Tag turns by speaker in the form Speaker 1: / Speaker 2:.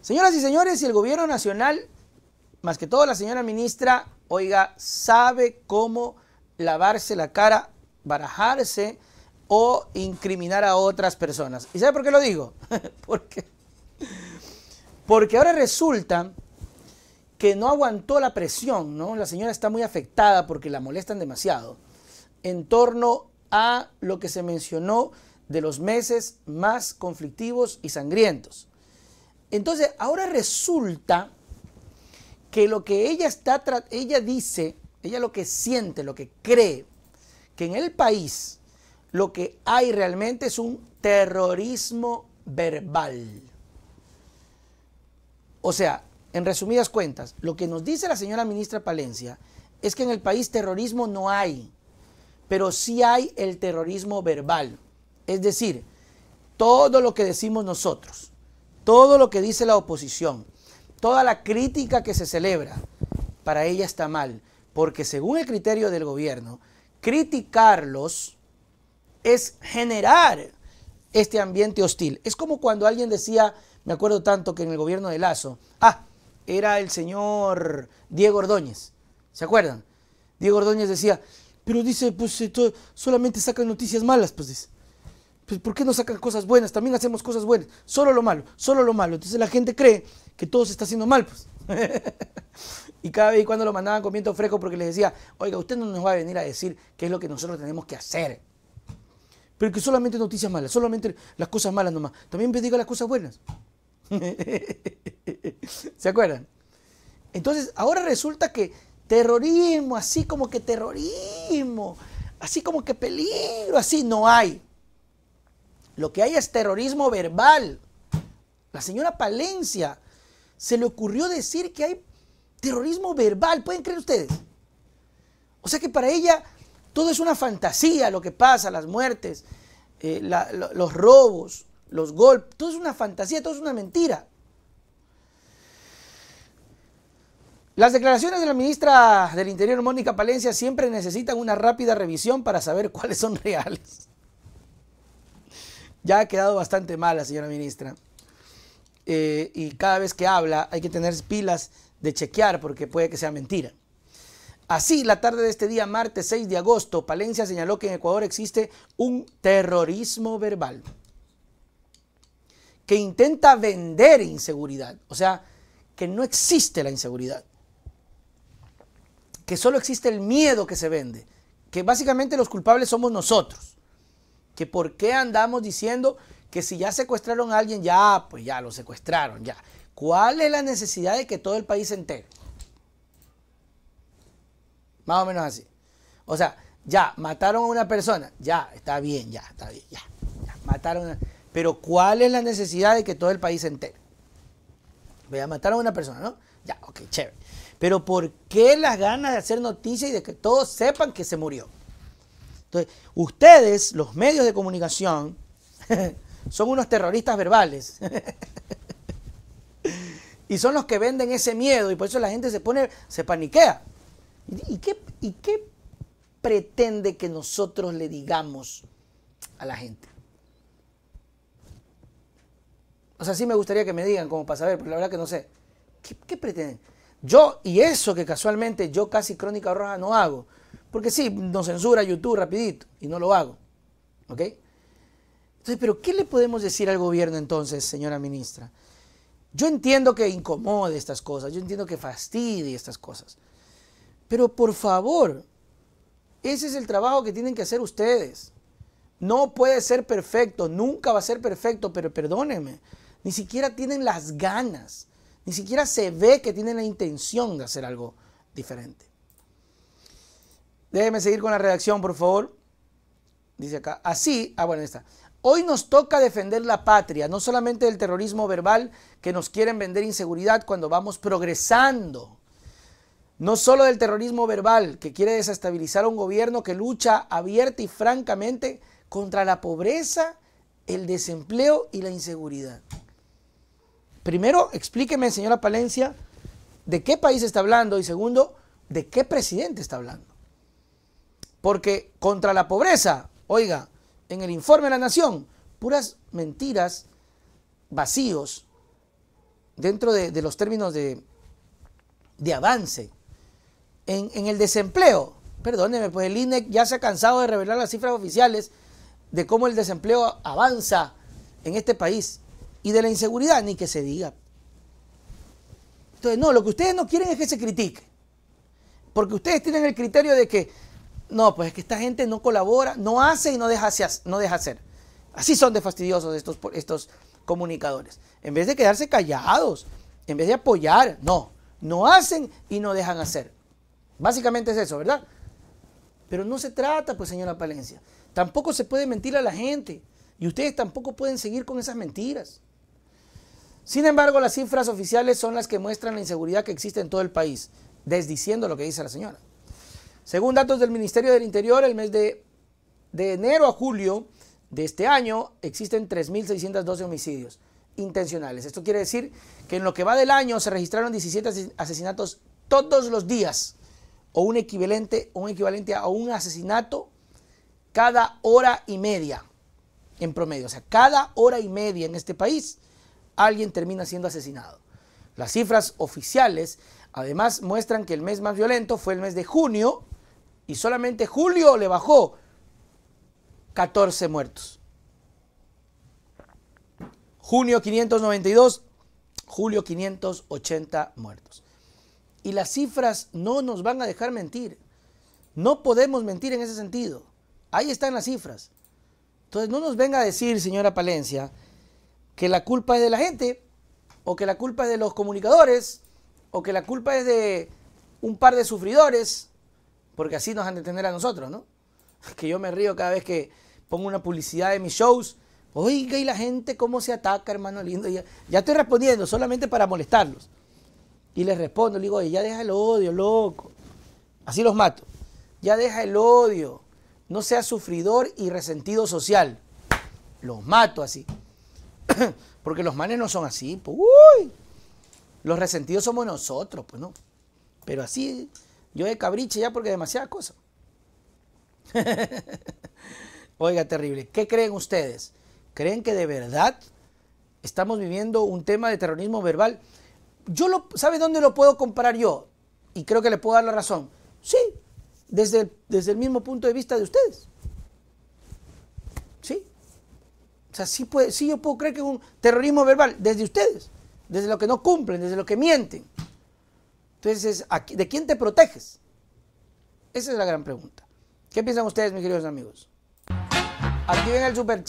Speaker 1: Señoras y señores, si el gobierno nacional, más que todo la señora ministra, oiga, sabe cómo lavarse la cara, barajarse o incriminar a otras personas. ¿Y sabe por qué lo digo? porque ahora resulta que no aguantó la presión, ¿no? La señora está muy afectada porque la molestan demasiado en torno a lo que se mencionó de los meses más conflictivos y sangrientos. Entonces, ahora resulta que lo que ella está ella dice, ella lo que siente, lo que cree, que en el país lo que hay realmente es un terrorismo verbal. O sea, en resumidas cuentas, lo que nos dice la señora ministra Palencia es que en el país terrorismo no hay, pero sí hay el terrorismo verbal. Es decir, todo lo que decimos nosotros, todo lo que dice la oposición, toda la crítica que se celebra, para ella está mal, porque según el criterio del gobierno, criticarlos es generar este ambiente hostil. Es como cuando alguien decía, me acuerdo tanto que en el gobierno de Lazo, ah, era el señor Diego Ordóñez, ¿se acuerdan? Diego Ordóñez decía, pero dice, pues solamente sacan noticias malas, pues dice pues ¿por qué no sacan cosas buenas? También hacemos cosas buenas, solo lo malo, solo lo malo. Entonces la gente cree que todo se está haciendo mal, pues. y cada vez y cuando lo mandaban con viento fresco porque les decía, oiga, usted no nos va a venir a decir qué es lo que nosotros tenemos que hacer. Pero que solamente noticias malas, solamente las cosas malas nomás. También digo las cosas buenas. ¿Se acuerdan? Entonces, ahora resulta que terrorismo, así como que terrorismo, así como que peligro, así no hay. Lo que hay es terrorismo verbal. La señora Palencia se le ocurrió decir que hay terrorismo verbal, ¿pueden creer ustedes? O sea que para ella todo es una fantasía lo que pasa, las muertes, eh, los robos, los golpes, todo es una fantasía, todo es una mentira. Las declaraciones de la ministra del Interior, Mónica Palencia, siempre necesitan una rápida revisión para saber cuáles son reales ya ha quedado bastante mala, señora ministra. Eh, y cada vez que habla hay que tener pilas de chequear porque puede que sea mentira. Así, la tarde de este día, martes 6 de agosto, Palencia señaló que en Ecuador existe un terrorismo verbal que intenta vender inseguridad, o sea, que no existe la inseguridad, que solo existe el miedo que se vende, que básicamente los culpables somos nosotros. Que por qué andamos diciendo que si ya secuestraron a alguien, ya, pues ya lo secuestraron, ya. ¿Cuál es la necesidad de que todo el país se entere? Más o menos así. O sea, ya, mataron a una persona, ya, está bien, ya, está bien, ya. mataron Pero ¿cuál es la necesidad de que todo el país se entere? Voy a a una persona, ¿no? Ya, ok, chévere. Pero ¿por qué las ganas de hacer noticias y de que todos sepan que se murió? Entonces, ustedes, los medios de comunicación, son unos terroristas verbales. y son los que venden ese miedo y por eso la gente se pone, se paniquea. ¿Y qué, pretende que nosotros le digamos a la gente? O sea, sí me gustaría que me digan como para saber, pero la verdad que no sé. ¿Qué, qué pretenden? Yo, y eso que casualmente yo casi Crónica Roja no hago, porque sí, nos censura YouTube rapidito y no lo hago. ¿Ok? Entonces, ¿pero qué le podemos decir al gobierno entonces, señora ministra? Yo entiendo que incomode estas cosas, yo entiendo que fastidie estas cosas. Pero por favor, ese es el trabajo que tienen que hacer ustedes. No puede ser perfecto, nunca va a ser perfecto, pero perdónenme, ni siquiera tienen las ganas, ni siquiera se ve que tienen la intención de hacer algo diferente. Déjeme seguir con la redacción, por favor. Dice acá, así, ah, bueno, ahí está. Hoy nos toca defender la patria, no solamente del terrorismo verbal que nos quieren vender inseguridad cuando vamos progresando. No solo del terrorismo verbal que quiere desestabilizar a un gobierno que lucha abierta y francamente contra la pobreza, el desempleo y la inseguridad. Primero, explíqueme, señora Palencia, de qué país está hablando y segundo, de qué presidente está hablando. Porque contra la pobreza, oiga, en el informe de la Nación, puras mentiras, vacíos, dentro de, los términos de, avance. En, en, el desempleo, perdóneme, pues el INEC ya se ha cansado de revelar las cifras oficiales de cómo el desempleo avanza en este país. Y de la inseguridad, ni que se diga. Entonces, no, lo que ustedes no quieren es que se critique. Porque ustedes tienen el criterio de que no, pues es que esta gente no colabora, no hace y no deja, no deja hacer. Así son de fastidiosos estos, estos comunicadores. En vez de quedarse callados, en vez de apoyar, no, no hacen y no dejan hacer. Básicamente es eso, ¿verdad? Pero no se trata, pues, señora Palencia. Tampoco se puede mentir a la gente. Y ustedes tampoco pueden seguir con esas mentiras. Sin embargo, las cifras oficiales son las que muestran la inseguridad que existe en todo el país, desdiciendo lo que dice la señora. Según datos del Ministerio del Interior, el mes de, enero a julio de este año existen 3.612 homicidios intencionales. Esto quiere decir que en lo que va del año se registraron 17 asesinatos todos los días o un equivalente, un equivalente a un asesinato cada hora y media en promedio. O sea, cada hora y media en este país alguien termina siendo asesinado. Las cifras oficiales además muestran que el mes más violento fue el mes de junio, y solamente julio le bajó 14 muertos. Junio 592, julio 580 muertos. Y las cifras no nos van a dejar mentir. No podemos mentir en ese sentido. Ahí están las cifras. Entonces no nos venga a decir, señora Palencia, que la culpa es de la gente, o que la culpa es de los comunicadores, o que la culpa es de un par de sufridores, porque así nos han de tener a nosotros, ¿no? Que yo me río cada vez que pongo una publicidad de mis shows. Oiga, y la gente cómo se ataca, hermano lindo. Ya, ya estoy respondiendo solamente para molestarlos. Y les respondo, le digo, Oye, ya deja el odio, loco. Así los mato. Ya deja el odio. No seas sufridor y resentido social. Los mato así. Porque los manes no son así. Pues. uy. Los resentidos somos nosotros, pues no. Pero así yo de cabriche ya porque demasiada cosa. Oiga, terrible. ¿Qué creen ustedes? ¿Creen que de verdad estamos viviendo un tema de terrorismo verbal? Yo lo, ¿Sabe dónde lo puedo comparar yo? Y creo que le puedo dar la razón. Sí, desde el, desde el mismo punto de vista de ustedes. Sí. O sea, sí, sí yo puedo creer que es un terrorismo verbal desde ustedes, desde lo que no cumplen, desde lo que mienten. Entonces, ¿de quién te proteges? Esa es la gran pregunta. ¿Qué piensan ustedes, mis queridos amigos? Aquí viene el super